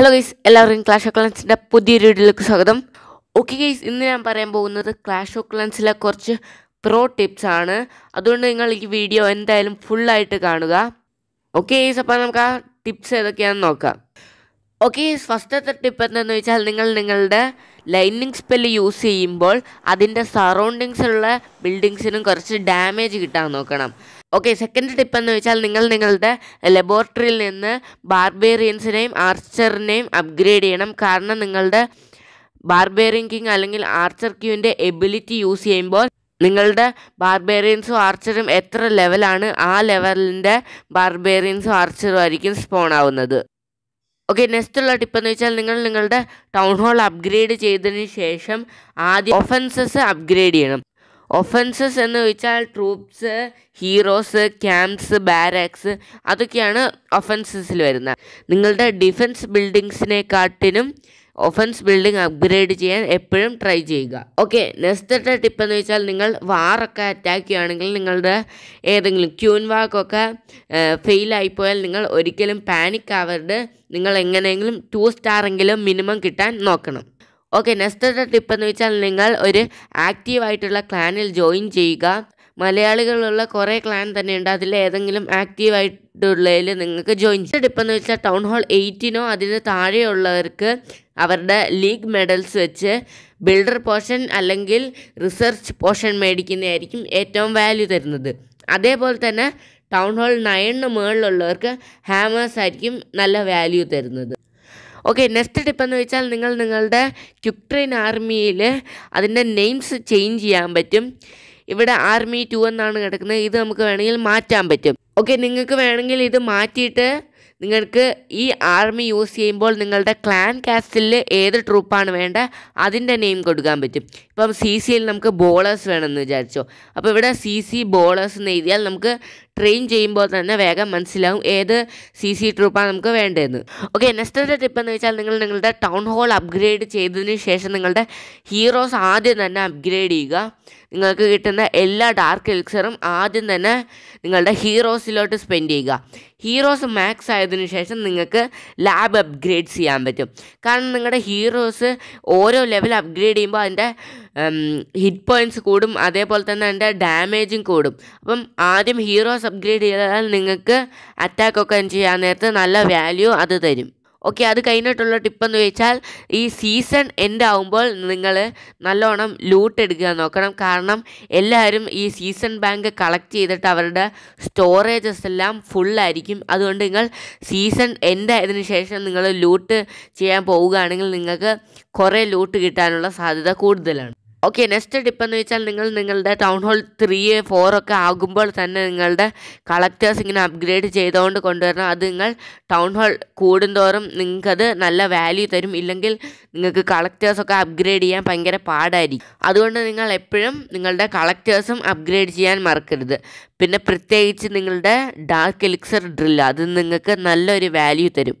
hello guys എല്ലാവരും clash of ക്ലാൻസിൻ്റെ പുതിയൊരു വീഡിയോയിലേക്ക് സ്വാഗതം ഓക്കെ ഗൈസ് ഇന്ന് ഞാൻ പറയാൻ പോകുന്നത് ക്ലാഷ് ഓഫ് ക്ലൻസിലെ കുറച്ച് പ്രോ ടിപ്സ് ആണ് അതുകൊണ്ട് നിങ്ങൾ ഈ വീഡിയോ എന്തായാലും ഫുള്ളായിട്ട് കാണുക ഓക്കെ ഗൈസ് അപ്പോൾ നമുക്ക് ആ ടിപ്സ് ഏതൊക്കെയാണെന്ന് നോക്കാം ഓക്കെ ഗൈസ് ഫസ്റ്റത്തെ ടിപ്പ് എന്താണെന്ന് വെച്ചാൽ നിങ്ങൾ നിങ്ങളുടെ ലൈനിങ് സ്പെല്ല് യൂസ് ചെയ്യുമ്പോൾ അതിൻ്റെ സറൗണ്ടിങ്സിലുള്ള ബിൽഡിങ്സിനും കുറച്ച് ഡാമേജ് കിട്ടാൻ നോക്കണം ഓക്കെ സെക്കൻഡ് ടിപ്പ് എന്ന് വെച്ചാൽ നിങ്ങൾ നിങ്ങളുടെ ലബോറട്ടറിയിൽ നിന്ന് ബാർബേറിയൻസിനെയും ആർച്ചറിനെയും അപ്ഗ്രേഡ് ചെയ്യണം കാരണം നിങ്ങളുടെ ബാർബേറിയൻ കിങ് അല്ലെങ്കിൽ ആർച്ചർ ക്യൂവിൻ്റെ എബിലിറ്റി യൂസ് ചെയ്യുമ്പോൾ നിങ്ങളുടെ ബാർബേറിയൻസും ആർച്ചറും എത്ര ലെവലാണ് ആ ലെവലിൻ്റെ ബാർബേറിയൻസും ആർച്ചറും ആയിരിക്കും സ്പോൺ ആവുന്നത് ഓക്കെ നെക്സ്റ്റ് ഉള്ള ടിപ്പ് എന്ന് വെച്ചാൽ നിങ്ങൾ നിങ്ങളുടെ ടൗൺ ഹാൾ അപ്ഗ്രേഡ് ചെയ്തതിന് ശേഷം ആദ്യം ഒഫൻസസ് അപ്ഗ്രേഡ് ചെയ്യണം ഒഫൻസസ് എന്ന് വെച്ചാൽ ട്രൂപ്സ് ഹീറോസ് ക്യാമ്പ്സ് ബാരക്സ് അതൊക്കെയാണ് ഒഫൻസസിൽ വരുന്നത് നിങ്ങളുടെ ഡിഫൻസ് ബിൽഡിങ്സിനെക്കാട്ടിനും ഒഫൻസ് ബിൽഡിംഗ് അപ്ഗ്രേഡ് ചെയ്യാൻ എപ്പോഴും ട്രൈ ചെയ്യുക ഓക്കെ നെസ്റ്റത്തെ ടിപ്പ് എന്ന് വെച്ചാൽ നിങ്ങൾ വാറൊക്കെ അറ്റാക്ക് ചെയ്യുകയാണെങ്കിൽ നിങ്ങളുടെ ഏതെങ്കിലും ക്യൂൻ വാക്കൊക്കെ ഫെയിലായി പോയാൽ നിങ്ങൾ ഒരിക്കലും പാനിക് ആവരുത് നിങ്ങൾ എങ്ങനെയെങ്കിലും ടു സ്റ്റാറെങ്കിലും മിനിമം കിട്ടാൻ നോക്കണം ഓക്കെ നെസ്റ്റത്തെ ടിപ്പ് എന്ന് വെച്ചാൽ നിങ്ങൾ ഒരു ആക്റ്റീവായിട്ടുള്ള ക്ലാനിൽ ജോയിൻ ചെയ്യുക മലയാളികളുള്ള കുറേ ക്ലാൻ തന്നെയുണ്ട് അതിൽ ഏതെങ്കിലും ആക്റ്റീവായിട്ട് ഡുള്ളയിൽ നിങ്ങൾക്ക് ജോയിൻ ഇപ്പം എന്ന് വെച്ചാൽ ടൗൺ ഹാൾ എയ്റ്റിനോ അതിന് താഴെയുള്ളവർക്ക് അവരുടെ ലീഗ് മെഡൽസ് വെച്ച് ബിൽഡർ പോർഷൻ അല്ലെങ്കിൽ റിസർച്ച് പോർഷൻ മേടിക്കുന്നതായിരിക്കും ഏറ്റവും വാല്യൂ തരുന്നത് അതേപോലെ തന്നെ ടൗൺ ഹാൾ നയണിന് മുകളിലുള്ളവർക്ക് ഹാമേഴ്സ് ആയിരിക്കും നല്ല വാല്യൂ തരുന്നത് ഓക്കെ നെക്സ്റ്റ് ടിപ്പ് എന്ന് വെച്ചാൽ നിങ്ങൾ നിങ്ങളുടെ ക്യുക്ട്രെയിൻ ആർമിയിൽ അതിൻ്റെ നെയിംസ് ചേഞ്ച് ചെയ്യാൻ പറ്റും ഇവിടെ ആർമി ടു എന്നാണ് കിടക്കുന്നത് ഇത് നമുക്ക് വേണമെങ്കിൽ മാറ്റാൻ പറ്റും ഓക്കെ നിങ്ങൾക്ക് വേണമെങ്കിൽ ഇത് മാറ്റിയിട്ട് നിങ്ങൾക്ക് ഈ ആർമി യൂസ് ചെയ്യുമ്പോൾ നിങ്ങളുടെ ക്ലാൻ കാസ്റ്റിൽ ഏത് ട്രൂപ്പാണ് വേണ്ട അതിൻ്റെ നെയിം കൊടുക്കാൻ പറ്റും ഇപ്പം സി സിയിൽ നമുക്ക് ബോളേഴ്സ് വേണമെന്ന് വിചാരിച്ചോ അപ്പോൾ ഇവിടെ സി സി ബോളേഴ്സ് എന്ന് എഴുതിയാൽ നമുക്ക് ട്രെയിൻ ചെയ്യുമ്പോൾ തന്നെ വേഗം മനസ്സിലാവും ഏത് സി സി ട്രൂപ്പാണ് നമുക്ക് വേണ്ടതെന്ന് ഓക്കെ നെക്സ്റ്റത്തെ ടിപ്പ് എന്ന് വെച്ചാൽ നിങ്ങൾ നിങ്ങളുടെ ടൗൺ ഹോൾ അപ്ഗ്രേഡ് ചെയ്തതിന് ശേഷം നിങ്ങളുടെ ഹീറോസ് ആദ്യം തന്നെ അപ്ഗ്രേഡ് ചെയ്യുക നിങ്ങൾക്ക് കിട്ടുന്ന എല്ലാ ഡാർക്ക് എലിക്സറും ആദ്യം തന്നെ നിങ്ങളുടെ ഹീറോസിലോട്ട് സ്പെൻഡ് ചെയ്യുക ഹീറോസ് മാക്സ് ആയതിനു ശേഷം നിങ്ങൾക്ക് ലാബ് അപ്ഗ്രേഡ് ചെയ്യാൻ പറ്റും കാരണം നിങ്ങളുടെ ഹീറോസ് ഓരോ ലെവൽ അപ്ഗ്രേഡ് ചെയ്യുമ്പോൾ അതിൻ്റെ ഹിറ്റ് പോയിൻറ്റ്സ് കൂടും അതേപോലെ തന്നെ എൻ്റെ ഡാമേജും കൂടും അപ്പം ആദ്യം ഹീറോസ് അപ്ഗ്രേഡ് ചെയ്താൽ നിങ്ങൾക്ക് അറ്റാക്കൊക്കെ ചെയ്യാൻ നേരത്തെ നല്ല വാല്യൂ അത് തരും ഓക്കെ അത് കഴിഞ്ഞിട്ടുള്ള ടിപ്പെന്ന് ചോദിച്ചാൽ ഈ സീസൺ എൻഡ് ആവുമ്പോൾ നിങ്ങൾ നല്ലോണം ലൂട്ട് എടുക്കാൻ നോക്കണം കാരണം എല്ലാവരും ഈ സീസൺ ബാങ്ക് കളക്ട് ചെയ്തിട്ട് അവരുടെ സ്റ്റോറേജസ് എല്ലാം ഫുള്ളായിരിക്കും അതുകൊണ്ട് നിങ്ങൾ സീസൺ എൻഡ് ആയതിന് ശേഷം നിങ്ങൾ ലൂട്ട് ചെയ്യാൻ പോവുകയാണെങ്കിൽ നിങ്ങൾക്ക് കുറേ ലൂട്ട് കിട്ടാനുള്ള സാധ്യത കൂടുതലാണ് ഓക്കെ നെക്സ്റ്റ് ടിപ്പ് എന്ന് വെച്ചാൽ നിങ്ങൾ നിങ്ങളുടെ ടൗൺ ഹോൾ ത്രീ ഫോർ ഒക്കെ ആകുമ്പോൾ തന്നെ നിങ്ങളുടെ കളക്ടേഴ്സ് ഇങ്ങനെ അപ്ഗ്രേഡ് ചെയ്തുകൊണ്ട് കൊണ്ടുവരണം അത് നിങ്ങൾ ടൗൺ ഹോൾ കൂടുന്തോറും നിങ്ങൾക്കത് നല്ല വാല്യൂ തരും ഇല്ലെങ്കിൽ നിങ്ങൾക്ക് കളക്ടേഴ്സൊക്കെ അപ്ഗ്രേഡ് ചെയ്യാൻ ഭയങ്കര പാടായിരിക്കും അതുകൊണ്ട് നിങ്ങൾ എപ്പോഴും നിങ്ങളുടെ കളക്ടേഴ്സും അപ്ഗ്രേഡ് ചെയ്യാൻ മറക്കരുത് പിന്നെ പ്രത്യേകിച്ച് നിങ്ങളുടെ ഡാർക്ക് എലിക്സർ ഡ്രില്ല് അത് നിങ്ങൾക്ക് നല്ലൊരു വാല്യൂ തരും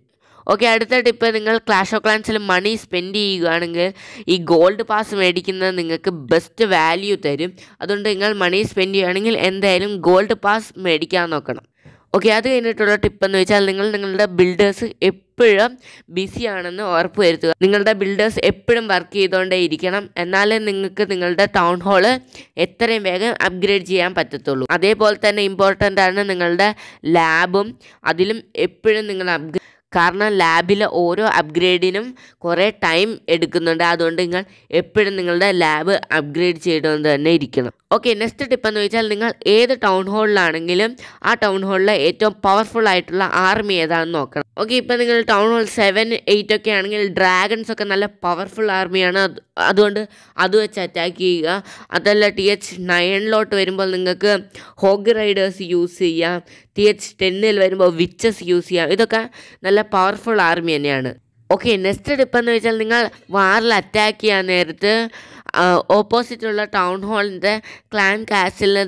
ഓക്കെ അടുത്ത ടിപ്പ് നിങ്ങൾ ക്ലാഷ് ഓഫ് ക്ലാൻസിൽ മണി സ്പെൻഡ് ചെയ്യുകയാണെങ്കിൽ ഈ ഗോൾഡ് പാസ് മേടിക്കുന്നത് നിങ്ങൾക്ക് ബെസ്റ്റ് വാല്യൂ തരും അതുകൊണ്ട് നിങ്ങൾ മണി സ്പെൻഡ് ചെയ്യുകയാണെങ്കിൽ എന്തായാലും ഗോൾഡ് പാസ് മേടിക്കാൻ നോക്കണം ഓക്കെ അത് കഴിഞ്ഞിട്ടുള്ള ടിപ്പ് എന്ന് വെച്ചാൽ നിങ്ങൾ നിങ്ങളുടെ ബിൽഡേഴ്സ് എപ്പോഴും ബിസി ആണെന്ന് ഉറപ്പ് വരുത്തുക നിങ്ങളുടെ ബിൽഡേഴ്സ് എപ്പോഴും വർക്ക് ചെയ്തുകൊണ്ടേ ഇരിക്കണം എന്നാലേ നിങ്ങൾക്ക് നിങ്ങളുടെ ടൗൺ ഹാള് എത്രയും വേഗം അപ്ഗ്രേഡ് ചെയ്യാൻ പറ്റത്തുള്ളൂ അതേപോലെ തന്നെ ഇമ്പോർട്ടൻ്റ് ആണ് നിങ്ങളുടെ ലാബും അതിലും എപ്പോഴും നിങ്ങൾ അപ്ഗ്രേഡ് കാരണം ലാബിലെ ഓരോ അപ്ഗ്രേഡിനും കുറേ ടൈം എടുക്കുന്നുണ്ട് അതുകൊണ്ട് നിങ്ങൾ എപ്പോഴും നിങ്ങളുടെ ലാബ് അപ്ഗ്രേഡ് ചെയ്തുകൊണ്ട് തന്നെ ഇരിക്കണം ഓക്കെ നെക്സ്റ്റ് ടിപ്പ് എന്ന് വെച്ചാൽ നിങ്ങൾ ഏത് ടൗൺ ഹാളിലാണെങ്കിലും ആ ടൗൺ ഹാളിലെ ഏറ്റവും പവർഫുൾ ആയിട്ടുള്ള ആർമി ഏതാണെന്ന് നോക്കണം ഓക്കെ ഇപ്പം നിങ്ങൾ ടൗൺ ഹാൾ സെവൻ എയ്റ്റ് ഒക്കെ ആണെങ്കിൽ ഡ്രാഗൺസ് ഒക്കെ നല്ല പവർഫുൾ ആർമിയാണ് അതുകൊണ്ട് അത് വെച്ച് അറ്റാക്ക് ചെയ്യുക അതല്ല ടി എച്ച് നയനിലോട്ട് വരുമ്പോൾ നിങ്ങൾക്ക് ഹോഗ് റൈഡേഴ്സ് യൂസ് ചെയ്യാം ടി എച്ച് ടെന്നിൽ വരുമ്പോൾ വിച്ചസ് യൂസ് ചെയ്യാം ഇതൊക്കെ നല്ല നല്ല പവർഫുൾ ആർമി തന്നെയാണ് ഓക്കെ നെക്സ്റ്റ് ടിപ്പ് എന്ന് വെച്ചാൽ നിങ്ങൾ വാറിൽ അറ്റാക്ക് ചെയ്യാൻ നേരത്ത് ഓപ്പോസിറ്റുള്ള ടൗൺ ഹാളിൻ്റെ ക്ലാൻ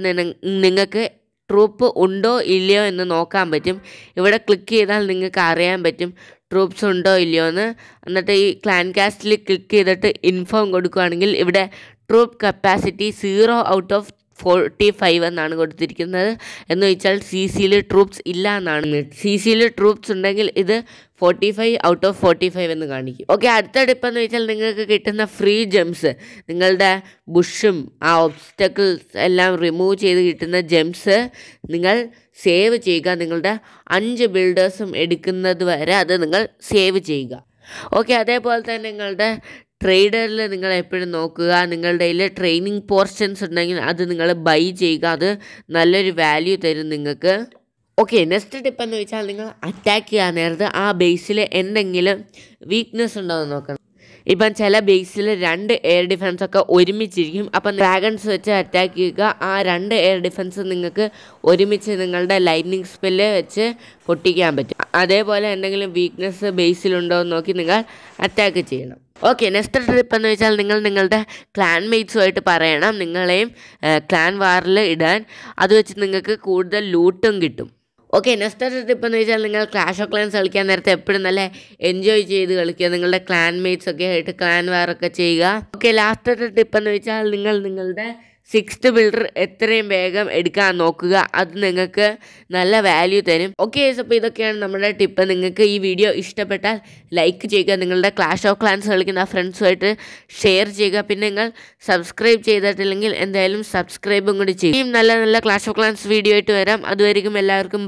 നിന്ന് നിങ്ങൾക്ക് ട്രൂപ്പ് ഉണ്ടോ ഇല്ലയോ എന്ന് നോക്കാൻ പറ്റും ഇവിടെ ക്ലിക്ക് ചെയ്താൽ നിങ്ങൾക്ക് അറിയാൻ പറ്റും ട്രൂപ്സ് ഉണ്ടോ ഇല്ലയോ എന്ന് എന്നിട്ട് ഈ ക്ലാൻ കാസ്റ്റിൽ ക്ലിക്ക് ചെയ്തിട്ട് ഇൻഫോം കൊടുക്കുകയാണെങ്കിൽ ഇവിടെ troop capacity zero out of forty five എന്നാണ് കൊടുത്തിരിക്കുന്നത് എന്ന് വെച്ചാൽ സി സിയിൽ ട്രൂപ്സ് ഇല്ല എന്നാണ് സി സിയിൽ ട്രൂപ്സ് ഉണ്ടെങ്കിൽ ഇത് forty five out of forty five എന്ന് കാണിക്കും ഓക്കെ അടുത്തടുപ്പം എന്ന് വെച്ചാൽ നിങ്ങൾക്ക് കിട്ടുന്ന ഫ്രീ ജെംസ് നിങ്ങളുടെ ബുഷും ആ ഒബ്സ്റ്റക്കിൾസ് എല്ലാം റിമൂവ് ചെയ്ത് കിട്ടുന്ന ജെംസ് നിങ്ങൾ സേവ് ചെയ്യുക നിങ്ങളുടെ അഞ്ച് ബിൽഡേഴ്സും എടുക്കുന്നത് വരെ അത് നിങ്ങൾ സേവ് ചെയ്യുക ഓക്കെ അതേപോലെ തന്നെ നിങ്ങളുടെ ട്രേഡറിൽ നിങ്ങൾ എപ്പോഴും നോക്കുക നിങ്ങളുടെ കയ്യിൽ ട്രെയിനിങ് പോർഷൻസ് ഉണ്ടെങ്കിൽ അത് നിങ്ങൾ ബൈ ചെയ്യുക അത് നല്ലൊരു വാല്യൂ തരും നിങ്ങൾക്ക് ഓക്കെ നെക്സ്റ്റ് ടിപ്പ് എന്ന് വെച്ചാൽ നിങ്ങൾ അറ്റാക്ക് ചെയ്യാൻ നേരത്ത് ആ ബേസിൽ എന്തെങ്കിലും വീക്ക്നെസ് ഉണ്ടോ എന്ന് നോക്കണം ഇപ്പം ചില ബേസിൽ രണ്ട് എയർ ഡിഫൻസ് ഒക്കെ ഒരുമിച്ചിരിക്കും അപ്പം ഡ്രാഗൺസ് വെച്ച് അറ്റാക്ക് ചെയ്യുക ആ രണ്ട് എയർ ഡിഫൻസ് നിങ്ങൾക്ക് ഒരുമിച്ച് നിങ്ങളുടെ ലൈറ്റ്നിങ് സ്പെല്ല് വെച്ച് പൊട്ടിക്കാൻ പറ്റും അതേപോലെ എന്തെങ്കിലും വീക്ക്നെസ് ബേസിലുണ്ടോ എന്ന് നോക്കി നിങ്ങൾ അറ്റാക്ക് ചെയ്യണം ഓക്കെ നെക്സ്റ്റ് ട്രിപ്പ് എന്ന് വെച്ചാൽ നിങ്ങൾ നിങ്ങളുടെ മെയ്റ്റ്സുമായിട്ട് പറയണം നിങ്ങളെയും ക്ലാൻ വാറിൽ ഇടാൻ അത് വെച്ച് നിങ്ങൾക്ക് കൂടുതൽ ലൂട്ടും കിട്ടും ഓക്കെ നെക്സ്റ്റ് ടിപ്പ് എന്ന് വെച്ചാൽ നിങ്ങൾ ക്ലാഷ് ഓഫ് ക്ലാൻസ് കളിക്കാൻ നേരത്തെ എപ്പോഴും നല്ല എൻജോയ് ചെയ്ത് കളിക്കുക നിങ്ങളുടെ ക്ലാൻമേറ്റ്സ് ഒക്കെ ആയിട്ട് ക്ലാൻ വാറൊക്കെ ചെയ്യുക ഓക്കെ ലാസ്റ്റത്തെ ടിപ്പ് എന്ന് വെച്ചാൽ നിങ്ങൾ നിങ്ങളുടെ സിക്സ്ത് ബിൽഡർ എത്രയും വേഗം എടുക്കാൻ നോക്കുക അത് നിങ്ങൾക്ക് നല്ല വാല്യൂ തരും ഓക്കെ അപ്പോൾ ഇതൊക്കെയാണ് നമ്മുടെ ടിപ്പ് നിങ്ങൾക്ക് ഈ വീഡിയോ ഇഷ്ടപ്പെട്ടാൽ ലൈക്ക് ചെയ്യുക നിങ്ങളുടെ ക്ലാഷ് ഓഫ് ക്ലാൻസ് കളിക്കുന്ന ഫ്രണ്ട്സുമായിട്ട് ഷെയർ ചെയ്യുക പിന്നെ നിങ്ങൾ സബ്സ്ക്രൈബ് ചെയ്തിട്ടില്ലെങ്കിൽ എന്തായാലും സബ്സ്ക്രൈബും കൂടി ചെയ്യും നല്ല നല്ല ക്ലാഷ് ഓഫ് ക്ലാൻസ് വീഡിയോ ആയിട്ട് വരാം അതുവരെയും എല്ലാവർക്കും